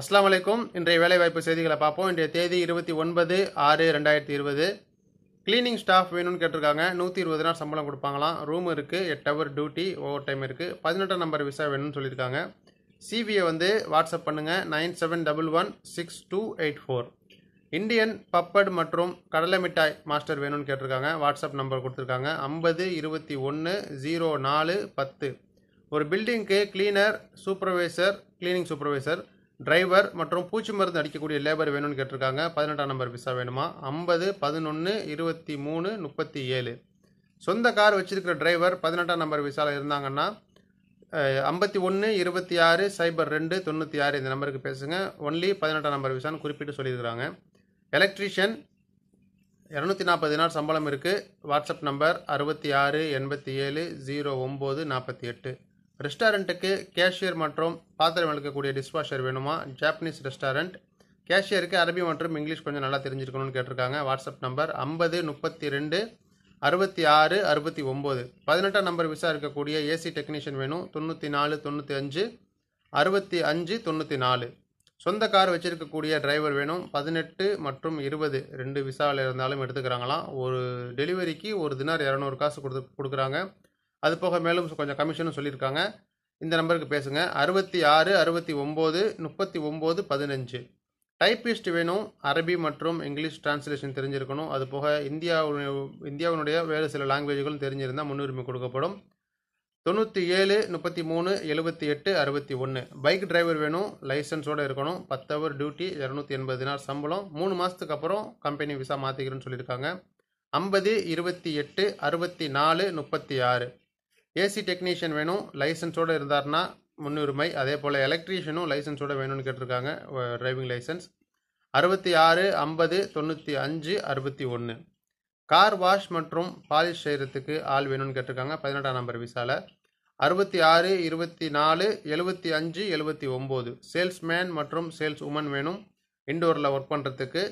அஸ்லாம் வலைக்கும் இன்றைய வேலைவாய்ப்பு செய்திகளை பார்ப்போம் இன்றைய தேதி இருபத்தி ஒன்பது ஆறு ரெண்டாயிரத்தி இருபது கிளீனிங் ஸ்டாஃப் வேணும்னு கேட்டிருக்காங்க நூற்றி இருபது நாள் சம்பளம் கொடுப்பாங்களாம் ரூம் இருக்குது eight hour duty overtime இருக்குது பதினெட்டாம் நம்பர் விசா வேணும்னு சொல்லியிருக்காங்க சிபிஐ வந்து வாட்ஸ்அப் பண்ணுங்கள் nine seven double one six two eight four Indian பப்பட் மற்றும் கடலை மிட்டாய் மாஸ்டர் வேணும்னு கேட்டிருக்காங்க வாட்ஸ்அப் நம்பர் கொடுத்துருக்காங்க ஐம்பது இருபத்தி ஒன்று ஜீரோ நாலு பத்து ஒரு பில்டிங்க்கு cleaner supervisor cleaning supervisor driver மற்றும் பூச்சி மருந்து அடிக்கக்கூடிய லேபர் வேணும்னு கேட்டிருக்காங்க பதினெட்டாம் நம்பர் விசா வேணுமா ஐம்பது பதினொன்று இருபத்தி மூணு முப்பத்தி ஏழு சொந்த கார் வச்சுருக்கிற டிரைவர் பதினெட்டாம் நம்பர் விசாவில் இருந்தாங்கன்னா ஐம்பத்தி ஒன்று இருபத்தி ஆறு சைபர் ரெண்டு தொண்ணூற்றி ஆறு இந்த நம்பருக்கு பேசுங்க ஒன்லி பதினெட்டாம் நம்பர் விசான்னு குறிப்பிட்டு சொல்லியிருக்கிறாங்க எலக்ட்ரீஷியன் இரநூத்தி நாற்பது நாள் சம்பளம் இருக்குது வாட்ஸ்அப் நம்பர் அறுபத்தி ஆறு எண்பத்தி ஏழு ஜீரோ ஒம்பது நாற்பத்தி எட்டு ரெஸ்டாரண்ட்டுக்கு கேஷியர் மற்றும் பாத்திரம் விளக்கக்கூடிய டிஷ்வாஷர் வேணுமா ஜாப்பனீஸ் ரெஸ்டாரண்ட் கேஷியருக்கு அரபி மற்றும் இங்கிலீஷ் கொஞ்சம் நல்லா தெரிஞ்சிருக்கணும்னு கேட்டிருக்காங்க வாட்ஸ்அப் நம்பர் ஐம்பது முப்பத்தி ரெண்டு அறுபத்தி ஆறு அறுபத்தி ஒம்பது பதினெட்டாம் நம்பர் விசா இருக்கக்கூடிய ஏசி டெக்னீஷியன் வேணும் தொண்ணூற்றி நாலு தொண்ணூற்றி அஞ்சு அறுபத்தி அஞ்சு தொண்ணூற்றி நாலு சொந்த கார் வச்சுருக்கக்கூடிய டிரைவர் வேணும் பதினெட்டு மற்றும் இருபது ரெண்டு விசாவில் இருந்தாலும் எடுத்துக்கிறாங்களாம் ஒரு டெலிவரிக்கு ஒரு தினார் இரநூறு காசு கொடுத்து கொடுக்குறாங்க அது போக மேலும் கொஞ்சம் கமிஷனும் சொல்லியிருக்காங்க இந்த நம்பருக்கு பேசுங்க அறுபத்தி ஆறு அறுபத்தி ஒம்பது முப்பத்தி ஒம்பது பதினஞ்சு டைப்பிஸ்ட் வேணும் அரபி மற்றும் இங்கிலீஷ் டிரான்ஸ்லேஷன் தெரிஞ்சிருக்கணும் அது போக இந்தியாவுடைய இந்தியாவினுடைய வேறு சில லாங்குவேஜ்களும் தெரிஞ்சிருந்தால் முன்னுரிமை கொடுக்கப்படும் தொண்ணூற்றி ஏழு முப்பத்தி மூணு எழுபத்தி எட்டு அறுபத்தி ஒன்று பைக் டிரைவர் வேணும் லைசன்ஸோடு இருக்கணும் பத்து ஹவர் டியூட்டி இரநூத்தி எண்பது நாள் சம்பளம் மூணு மாதத்துக்கு அப்புறம் கம்பெனி விசா மாற்றிக்கிறேன்னு சொல்லியிருக்காங்க ஐம்பது இருபத்தி எட்டு அறுபத்தி நாலு முப்பத்தி ஆறு ஏசி டெக்னீஷியன் வேணும் லைசன்ஸோடு இருந்தார்னா முன்னுரிமை அதே போல் எலக்ட்ரீஷியனும் லைசன்ஸோடு வேணும்னு கேட்டிருக்காங்க டிரைவிங் லைசன்ஸ் அறுபத்தி ஆறு ஐம்பது தொண்ணூற்றி அஞ்சு அறுபத்தி ஒன்று கார் வாஷ் மற்றும் பாலிஷ் செய்கிறதுக்கு ஆள் வேணும்னு கேட்டிருக்காங்க பதினெட்டாம் நம்பர் விசாவில் அறுபத்தி ஆறு இருபத்தி நாலு எழுபத்தி அஞ்சு எழுபத்தி ஒம்பது சேல்ஸ்மேன் மற்றும் சேல்ஸ் உமன் வேணும் இண்டோரில் ஒர்க் பண்ணுறதுக்கு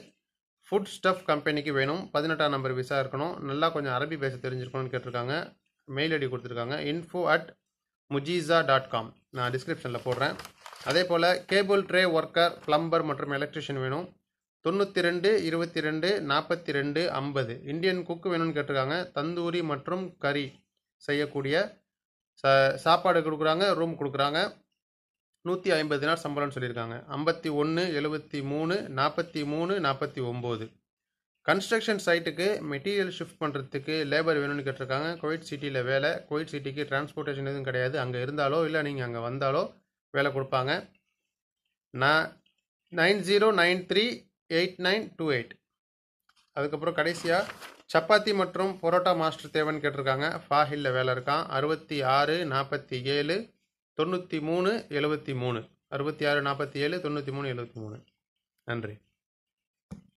ஃபுட் ஸ்டஃப் கம்பெனிக்கு வேணும் பதினெட்டாம் நம்பர் விசா இருக்கணும் நல்லா கொஞ்சம் அரபி பேச தெரிஞ்சிருக்கணும்னு கேட்டிருக்காங்க மெயில் ஐடி கொடுத்துருக்காங்க இன்ஃபோ அட் முஜீசா டாட் காம் நான் டிஸ்கிரிப்ஷனில் போடுறேன் அதே போல் கேபிள் ட்ரே ஒர்க்கர் ப்ளம்பர் மற்றும் எலக்ட்ரிஷியன் வேணும் தொண்ணூற்றி ரெண்டு இருபத்தி ரெண்டு நாற்பத்தி ரெண்டு ஐம்பது இந்தியன் குக் வேணும்னு கேட்டிருக்காங்க தந்தூரி மற்றும் கறி செய்யக்கூடிய ச சாப்பாடு கொடுக்குறாங்க ரூம் கொடுக்குறாங்க நூற்றி ஐம்பது நாள் சம்பளம்னு சொல்லியிருக்காங்க ஐம்பத்தி ஒன்று எழுபத்தி மூணு நாற்பத்தி மூணு நாற்பத்தி ஒம்பது கன்ஸ்ட்ரக்ஷன் சைட்டுக்கு மெட்டீரியல் ஷிஃப்ட் பண்ணுறதுக்கு லேபர் வேணும்னு கேட்டிருக்காங்க குவைட் சிட்டியில் வேலை குவைட் சிட்டிக்கு டிரான்ஸ்போர்ட்டேஷன் எதுவும் கிடையாது அங்கே இருந்தாலோ இல்லை நீங்கள் அங்கே வந்தாலோ வேலை கொடுப்பாங்க நான் nine zero nine three eight nine two eight அதுக்கப்புறம் கடைசியாக சப்பாத்தி மற்றும் பொரோட்டா மாஸ்டர் தேவன் கேட்டிருக்காங்க ஃபாஹில்ல வேலை இருக்கான் அறுபத்தி ஆறு நாற்பத்தி ஏழு தொண்ணூற்றி மூணு எழுபத்தி மூணு அறுபத்தி ஆறு நாற்பத்தி ஏழு தொண்ணூற்றி மூணு எழுபத்தி மூணு நன்றி